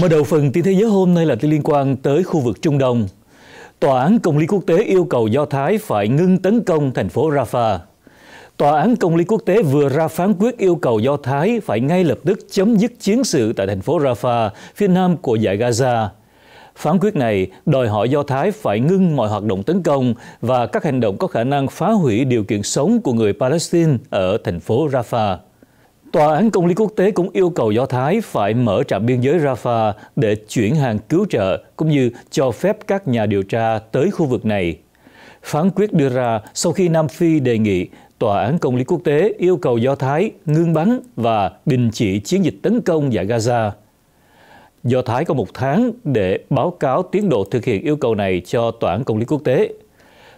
Mở đầu phần tin thế giới hôm nay là tin liên quan tới khu vực Trung Đông. Tòa án Công lý Quốc tế yêu cầu Do Thái phải ngưng tấn công thành phố Rafah. Tòa án Công lý Quốc tế vừa ra phán quyết yêu cầu Do Thái phải ngay lập tức chấm dứt chiến sự tại thành phố Rafah, phía nam của giải Gaza. Phán quyết này đòi hỏi Do Thái phải ngưng mọi hoạt động tấn công và các hành động có khả năng phá hủy điều kiện sống của người Palestine ở thành phố Rafah. Tòa án Công lý Quốc tế cũng yêu cầu Do Thái phải mở trạm biên giới Rafah để chuyển hàng cứu trợ, cũng như cho phép các nhà điều tra tới khu vực này. Phán quyết đưa ra sau khi Nam Phi đề nghị Tòa án Công lý Quốc tế yêu cầu Do Thái ngưng bắn và đình chỉ chiến dịch tấn công giải Gaza. Do Thái có một tháng để báo cáo tiến độ thực hiện yêu cầu này cho Tòa án Công lý Quốc tế –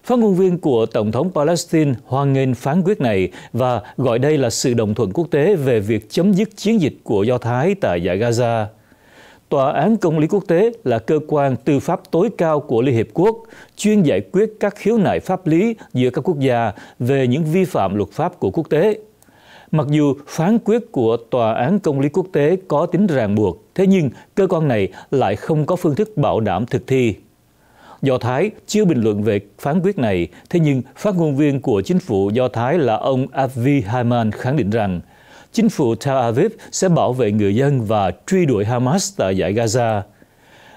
Phát ngôn viên của Tổng thống Palestine hoan nghênh phán quyết này và gọi đây là sự đồng thuận quốc tế về việc chấm dứt chiến dịch của Do Thái tại giải Gaza. Tòa án Công lý Quốc tế là cơ quan tư pháp tối cao của Liên Hiệp Quốc, chuyên giải quyết các khiếu nại pháp lý giữa các quốc gia về những vi phạm luật pháp của quốc tế. Mặc dù phán quyết của Tòa án Công lý Quốc tế có tính ràng buộc, thế nhưng cơ quan này lại không có phương thức bảo đảm thực thi. Do Thái chưa bình luận về phán quyết này, thế nhưng phát ngôn viên của chính phủ Do Thái là ông Avi Haiman khẳng định rằng chính phủ Tel Aviv sẽ bảo vệ người dân và truy đuổi Hamas tại giải Gaza.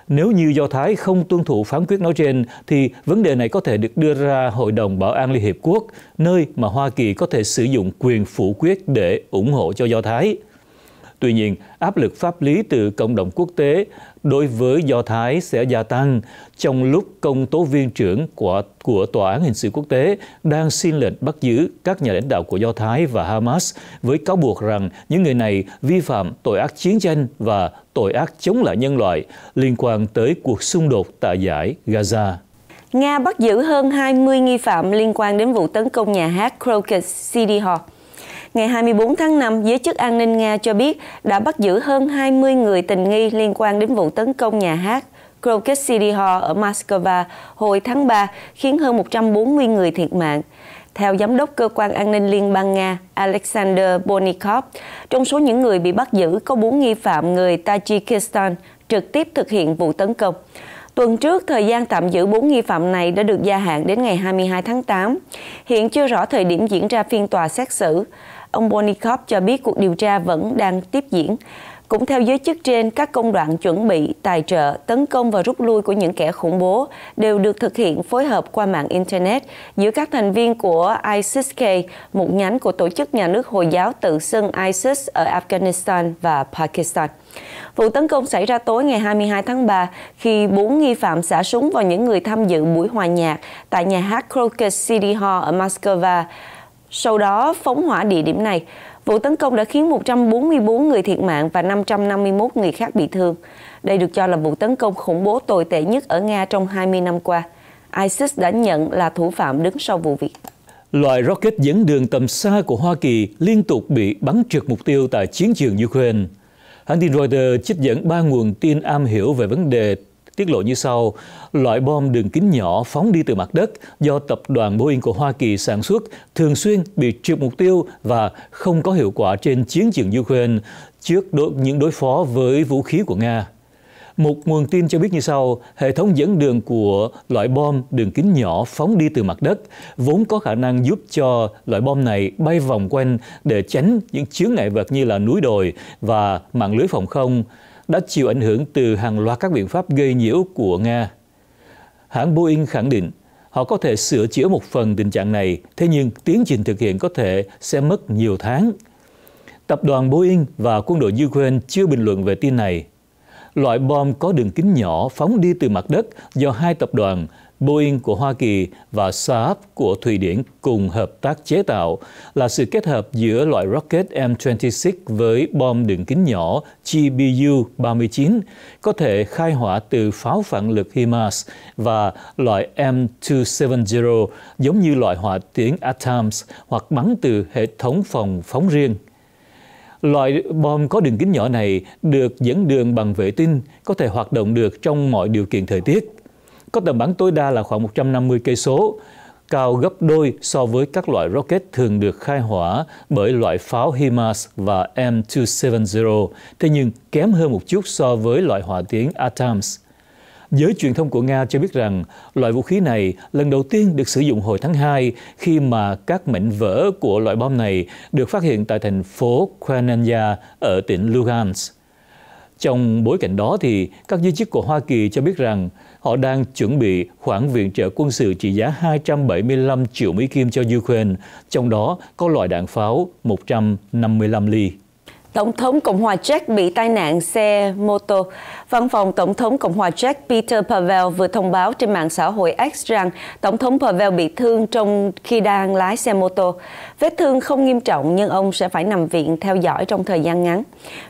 Nếu như Do Thái không tuân thủ phán quyết nói trên, thì vấn đề này có thể được đưa ra Hội đồng Bảo an Liên Hiệp Quốc, nơi mà Hoa Kỳ có thể sử dụng quyền phủ quyết để ủng hộ cho Do Thái. Tuy nhiên, áp lực pháp lý từ cộng đồng quốc tế đối với Do Thái sẽ gia tăng trong lúc công tố viên trưởng của, của Tòa án Hình sự Quốc tế đang xin lệnh bắt giữ các nhà lãnh đạo của Do Thái và Hamas với cáo buộc rằng những người này vi phạm tội ác chiến tranh và tội ác chống lại nhân loại liên quan tới cuộc xung đột tại giải Gaza. Nga bắt giữ hơn 20 nghi phạm liên quan đến vụ tấn công nhà hát Crocus City Hall. Ngày 24 tháng 5, giới chức an ninh Nga cho biết đã bắt giữ hơn 20 người tình nghi liên quan đến vụ tấn công nhà hát Kroket City Hall ở Moscow hồi tháng 3, khiến hơn 140 người thiệt mạng. Theo Giám đốc Cơ quan An ninh Liên bang Nga Alexander Bonikov, trong số những người bị bắt giữ có 4 nghi phạm người Tajikistan trực tiếp thực hiện vụ tấn công. Tuần trước, thời gian tạm giữ 4 nghi phạm này đã được gia hạn đến ngày 22 tháng 8. Hiện chưa rõ thời điểm diễn ra phiên tòa xét xử. Ông Bonikov cho biết cuộc điều tra vẫn đang tiếp diễn. Cũng theo giới chức trên, các công đoạn chuẩn bị, tài trợ, tấn công và rút lui của những kẻ khủng bố đều được thực hiện phối hợp qua mạng Internet giữa các thành viên của ISIS-K, một nhánh của tổ chức nhà nước Hồi giáo tự xưng ISIS ở Afghanistan và Pakistan. Vụ tấn công xảy ra tối ngày 22 tháng 3 khi bốn nghi phạm xả súng vào những người tham dự buổi hòa nhạc tại nhà hát Crocus City Hall ở Moscow sau đó phóng hỏa địa điểm này. Vụ tấn công đã khiến 144 người thiệt mạng và 551 người khác bị thương. Đây được cho là vụ tấn công khủng bố tồi tệ nhất ở Nga trong 20 năm qua. ISIS đã nhận là thủ phạm đứng sau vụ việc. Loại rocket dẫn đường tầm xa của Hoa Kỳ liên tục bị bắn trượt mục tiêu tại chiến trường Ukraine. Hãng tin Reuters trích dẫn ba nguồn tin am hiểu về vấn đề tiết lộ như sau, loại bom đường kính nhỏ phóng đi từ mặt đất do tập đoàn Boeing của Hoa Kỳ sản xuất thường xuyên bị trượt mục tiêu và không có hiệu quả trên chiến trường Ukraine trước đối, những đối phó với vũ khí của Nga. Một nguồn tin cho biết như sau, hệ thống dẫn đường của loại bom đường kính nhỏ phóng đi từ mặt đất vốn có khả năng giúp cho loại bom này bay vòng quanh để tránh những chướng ngại vật như là núi đồi và mạng lưới phòng không đã chịu ảnh hưởng từ hàng loạt các biện pháp gây nhiễu của Nga. Hãng Boeing khẳng định họ có thể sửa chữa một phần tình trạng này, thế nhưng tiến trình thực hiện có thể sẽ mất nhiều tháng. Tập đoàn Boeing và quân đội Ukraine chưa bình luận về tin này. Loại bom có đường kính nhỏ phóng đi từ mặt đất do hai tập đoàn Boeing của Hoa Kỳ và Saab của Thụy Điển cùng hợp tác chế tạo là sự kết hợp giữa loại rocket M26 với bom đường kính nhỏ GBU-39 có thể khai hỏa từ pháo phản lực HIMARS và loại M270 giống như loại hỏa tiễn ATAMS hoặc bắn từ hệ thống phòng phóng riêng. Loại bom có đường kính nhỏ này được dẫn đường bằng vệ tinh, có thể hoạt động được trong mọi điều kiện thời tiết có tầm bắn tối đa là khoảng 150 cây số, cao gấp đôi so với các loại rocket thường được khai hỏa bởi loại pháo HIMARS và M270, thế nhưng kém hơn một chút so với loại hỏa tiến ATAMS. Giới truyền thông của Nga cho biết rằng loại vũ khí này lần đầu tiên được sử dụng hồi tháng 2 khi mà các mảnh vỡ của loại bom này được phát hiện tại thành phố Krennya ở tỉnh Lugansk. Trong bối cảnh đó thì các giới chức của Hoa Kỳ cho biết rằng họ đang chuẩn bị khoản viện trợ quân sự trị giá 275 triệu Mỹ Kim cho Ukraine, trong đó có loại đạn pháo 155 ly. Tổng thống Cộng hòa Czech bị tai nạn xe mô tô. Văn phòng Tổng thống Cộng hòa Czech Peter Pavel vừa thông báo trên mạng xã hội X rằng Tổng thống Pavel bị thương trong khi đang lái xe mô tô. Vết thương không nghiêm trọng nhưng ông sẽ phải nằm viện theo dõi trong thời gian ngắn.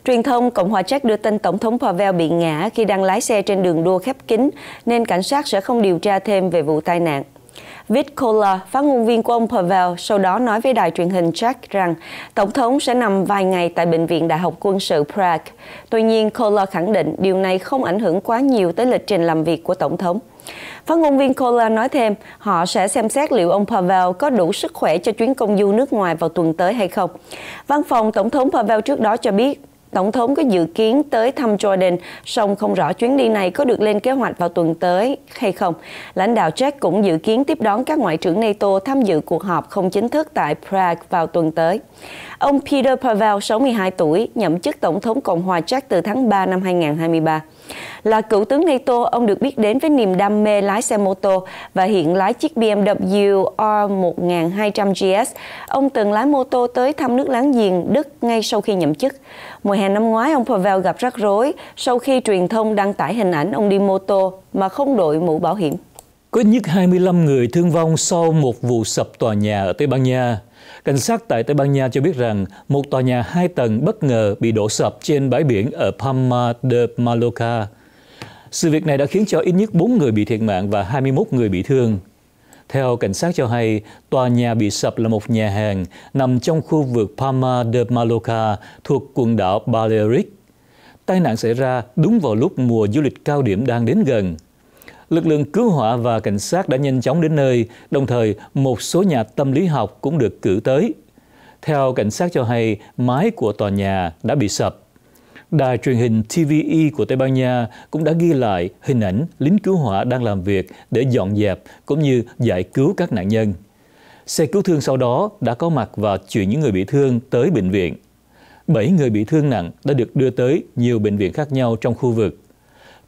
Truyền thông Cộng hòa Czech đưa tin Tổng thống Pavel bị ngã khi đang lái xe trên đường đua khép kín nên cảnh sát sẽ không điều tra thêm về vụ tai nạn. Vitkola, phát ngôn viên của ông Pavel, sau đó nói với đài truyền hình Czech rằng Tổng thống sẽ nằm vài ngày tại Bệnh viện Đại học Quân sự Prague. Tuy nhiên, Kola khẳng định điều này không ảnh hưởng quá nhiều tới lịch trình làm việc của Tổng thống. Phát ngôn viên Kola nói thêm, họ sẽ xem xét liệu ông Pavel có đủ sức khỏe cho chuyến công du nước ngoài vào tuần tới hay không. Văn phòng Tổng thống Pavel trước đó cho biết, Tổng thống có dự kiến tới thăm Jordan, song không rõ chuyến đi này có được lên kế hoạch vào tuần tới hay không. Lãnh đạo Czech cũng dự kiến tiếp đón các ngoại trưởng NATO tham dự cuộc họp không chính thức tại Prague vào tuần tới. Ông Peter Pavel, 62 tuổi, nhậm chức Tổng thống Cộng hòa Czech từ tháng 3 năm 2023. Là cựu tướng NATO, ông được biết đến với niềm đam mê lái xe mô tô và hiện lái chiếc BMW R1200 GS. Ông từng lái mô tô tới thăm nước láng giềng Đức ngay sau khi nhậm chức. Mùa hè năm ngoái, ông Pavel gặp rắc rối sau khi truyền thông đăng tải hình ảnh ông đi mô tô mà không đội mũ bảo hiểm. Có nhất 25 người thương vong sau một vụ sập tòa nhà ở Tây Ban Nha. Cảnh sát tại Tây Ban Nha cho biết rằng một tòa nhà hai tầng bất ngờ bị đổ sập trên bãi biển ở Palma de Mallorca. Sự việc này đã khiến cho ít nhất 4 người bị thiệt mạng và 21 người bị thương. Theo cảnh sát cho hay, tòa nhà bị sập là một nhà hàng nằm trong khu vực Palma de Mallorca thuộc quần đảo Balearic. Tai nạn xảy ra đúng vào lúc mùa du lịch cao điểm đang đến gần lực lượng cứu hỏa và cảnh sát đã nhanh chóng đến nơi, đồng thời một số nhà tâm lý học cũng được cử tới. Theo cảnh sát cho hay, mái của tòa nhà đã bị sập. Đài truyền hình TVE của Tây Ban Nha cũng đã ghi lại hình ảnh lính cứu hỏa đang làm việc để dọn dẹp cũng như giải cứu các nạn nhân. Xe cứu thương sau đó đã có mặt và chuyển những người bị thương tới bệnh viện. Bảy người bị thương nặng đã được đưa tới nhiều bệnh viện khác nhau trong khu vực.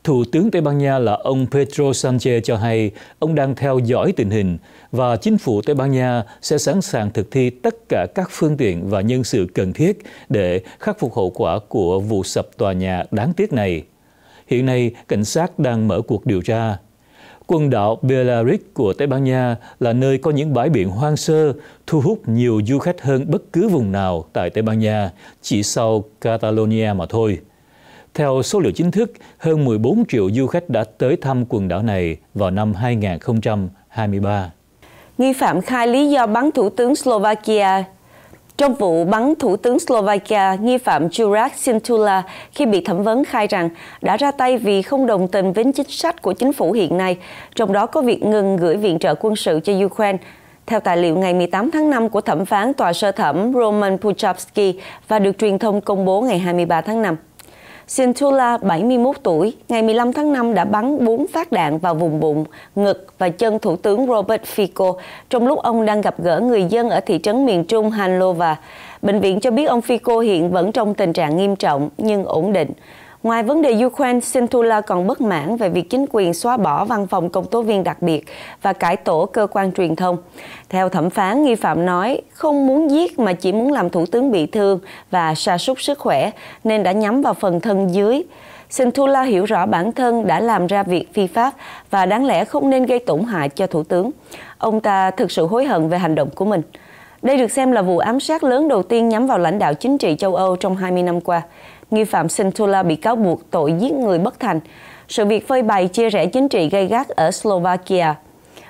Thủ tướng Tây Ban Nha là ông Pedro Sanchez cho hay ông đang theo dõi tình hình và chính phủ Tây Ban Nha sẽ sẵn sàng thực thi tất cả các phương tiện và nhân sự cần thiết để khắc phục hậu quả của vụ sập tòa nhà đáng tiếc này. Hiện nay, cảnh sát đang mở cuộc điều tra. Quần đảo Balearic của Tây Ban Nha là nơi có những bãi biển hoang sơ, thu hút nhiều du khách hơn bất cứ vùng nào tại Tây Ban Nha, chỉ sau Catalonia mà thôi. Theo số liệu chính thức, hơn 14 triệu du khách đã tới thăm quần đảo này vào năm 2023. Nghi phạm khai lý do bắn thủ tướng Slovakia trong vụ bắn Thủ tướng Slovakia, nghi phạm Juraj Sintula khi bị thẩm vấn khai rằng đã ra tay vì không đồng tình với chính sách của chính phủ hiện nay, trong đó có việc ngừng gửi viện trợ quân sự cho Ukraine. Theo tài liệu ngày 18 tháng 5 của thẩm phán tòa sơ thẩm Roman Puchavsky và được truyền thông công bố ngày 23 tháng 5. Sintula, 71 tuổi, ngày 15 tháng 5 đã bắn 4 phát đạn vào vùng bụng, ngực và chân Thủ tướng Robert Fico trong lúc ông đang gặp gỡ người dân ở thị trấn miền Trung Hanlova. Bệnh viện cho biết ông Fico hiện vẫn trong tình trạng nghiêm trọng nhưng ổn định. Ngoài vấn đề Ukraine, Sintula còn bất mãn về việc chính quyền xóa bỏ văn phòng công tố viên đặc biệt và cải tổ cơ quan truyền thông. Theo thẩm phán, nghi phạm nói không muốn giết mà chỉ muốn làm thủ tướng bị thương và sa sút sức khỏe nên đã nhắm vào phần thân dưới. Sintula hiểu rõ bản thân đã làm ra việc phi pháp và đáng lẽ không nên gây tổn hại cho thủ tướng. Ông ta thực sự hối hận về hành động của mình. Đây được xem là vụ ám sát lớn đầu tiên nhắm vào lãnh đạo chính trị châu Âu trong 20 năm qua nghi phạm Sintula bị cáo buộc tội giết người bất thành. Sự việc phơi bày chia rẽ chính trị gây gắt ở Slovakia.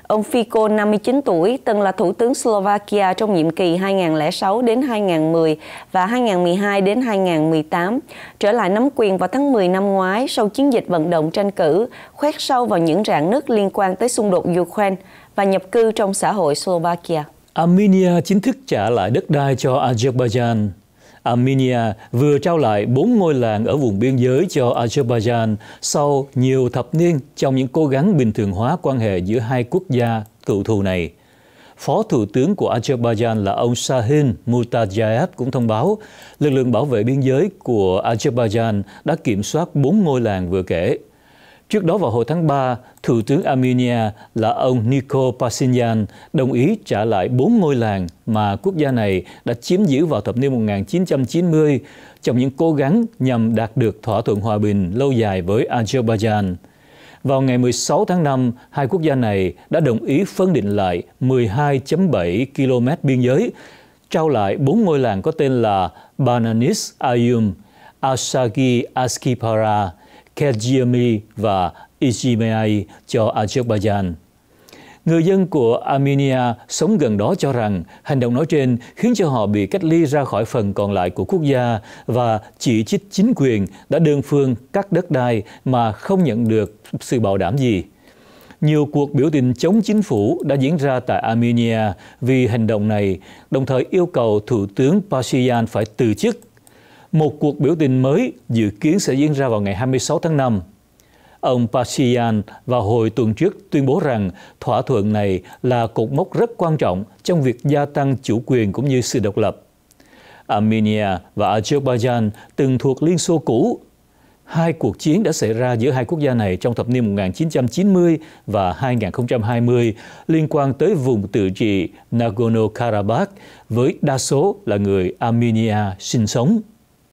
Ông Fico, 59 tuổi, từng là thủ tướng Slovakia trong nhiệm kỳ 2006 đến 2010 và 2012 đến 2018, trở lại nắm quyền vào tháng 10 năm ngoái sau chiến dịch vận động tranh cử, khoét sâu vào những rạn nứt liên quan tới xung đột Ukraine và nhập cư trong xã hội Slovakia. Armenia chính thức trả lại đất đai cho Azerbaijan Armenia vừa trao lại bốn ngôi làng ở vùng biên giới cho Azerbaijan sau nhiều thập niên trong những cố gắng bình thường hóa quan hệ giữa hai quốc gia cựu thù này. Phó Thủ tướng của Azerbaijan là ông Sahin Mutajayev cũng thông báo lực lượng bảo vệ biên giới của Azerbaijan đã kiểm soát bốn ngôi làng vừa kể. Trước đó vào hồi tháng 3, Thủ tướng Armenia là ông Nikol Pashinyan đồng ý trả lại bốn ngôi làng mà quốc gia này đã chiếm giữ vào thập niên 1990 trong những cố gắng nhằm đạt được thỏa thuận hòa bình lâu dài với Azerbaijan. Vào ngày 16 tháng 5, hai quốc gia này đã đồng ý phân định lại 12.7 km biên giới, trao lại bốn ngôi làng có tên là Bananis Ayum, Asagi Askipara, Kejimi và Izmai cho Azerbaijan. Người dân của Armenia sống gần đó cho rằng hành động nói trên khiến cho họ bị cách ly ra khỏi phần còn lại của quốc gia và chỉ trích chính quyền đã đơn phương cắt đất đai mà không nhận được sự bảo đảm gì. Nhiều cuộc biểu tình chống chính phủ đã diễn ra tại Armenia vì hành động này, đồng thời yêu cầu Thủ tướng Pashinyan phải từ chức một cuộc biểu tình mới dự kiến sẽ diễn ra vào ngày 26 tháng 5. Ông Pashinyan vào hồi tuần trước tuyên bố rằng thỏa thuận này là cột mốc rất quan trọng trong việc gia tăng chủ quyền cũng như sự độc lập. Armenia và Azerbaijan từng thuộc Liên Xô cũ. Hai cuộc chiến đã xảy ra giữa hai quốc gia này trong thập niên 1990 và 2020 liên quan tới vùng tự trị Nagorno-Karabakh với đa số là người Armenia sinh sống.